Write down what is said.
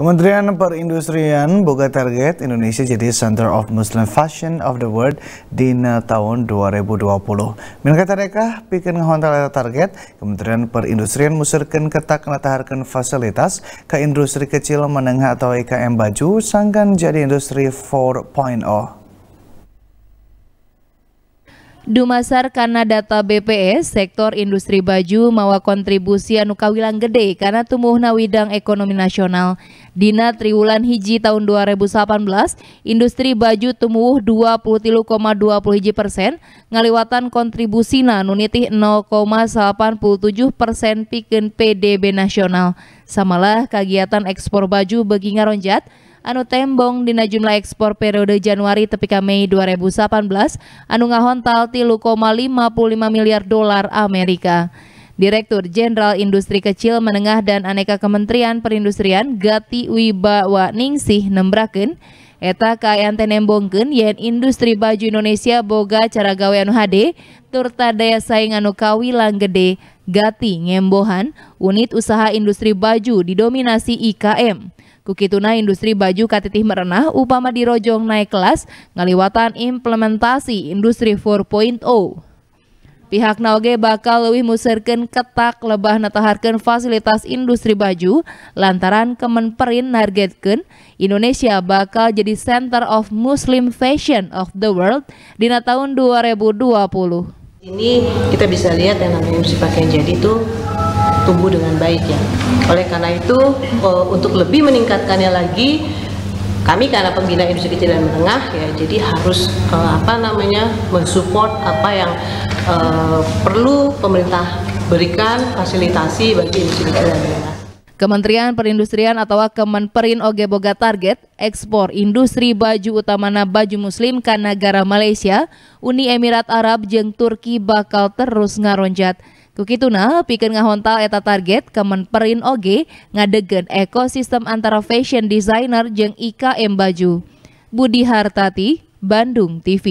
Kementerian Perindustrian boga target Indonesia jadi Center of Muslim Fashion of the World di tahun 2020. Mereka mereka, bikin ngehontal target, Kementerian Perindustrian musirkan ketak ngetaharkan fasilitas ke industri kecil menengah atau IKM baju sangkan jadi industri 4.0. Dumasar karena data BPS, sektor industri baju mawa kontribusi anu kawilang gede karena tumbuh widang ekonomi nasional. Dina triwulan hiji tahun 2018, industri baju tumbuh 23,20 persen, ngaliwatan kontribusina nunitih 0,87 persen piken PDB nasional. Samalah kegiatan ekspor baju bagi ngaronjat, anu tembong dina jumlah ekspor periode Januari ka Mei 2018 anu ngahontal 3,55 miliar dolar Amerika. Direktur Jenderal Industri Kecil Menengah dan Aneka Kementerian Perindustrian Gati Wibawa Ningsih nembraken eta kaayaan tenembongken yen industri baju Indonesia boga cara gawe anu HD turta daya saing anu kawilang gede Gati ngembohan unit usaha industri baju didominasi IKM. Kukituna industri baju katitih merenah upama dirojong naik kelas ngaliwatan implementasi industri 4.0. Pihak naoge bakal lebih musirkan ketak lebah nataharkan fasilitas industri baju lantaran kemenperin nargetkan Indonesia bakal jadi center of Muslim fashion of the world di tahun 2020. Ini kita bisa lihat yang namanya industri pakaian jadi itu tumbuh dengan baik ya. Oleh karena itu eh, untuk lebih meningkatkannya lagi kami karena pembina industri kecil dan menengah ya jadi harus eh, apa namanya mensupport apa yang uh, perlu pemerintah berikan fasilitasi bagi industri kecil dan menengah. Kementerian Perindustrian atau Kemenperin Oge Boga target ekspor industri baju utamana baju muslim ke negara Malaysia, Uni Emirat Arab jeng Turki bakal terus ngaronjat. Kukituna pikir ngahontal eta target Kemenperin oge ngadegen ekosistem antara fashion designer jeng IKM baju. Budi Hartati, Bandung TV.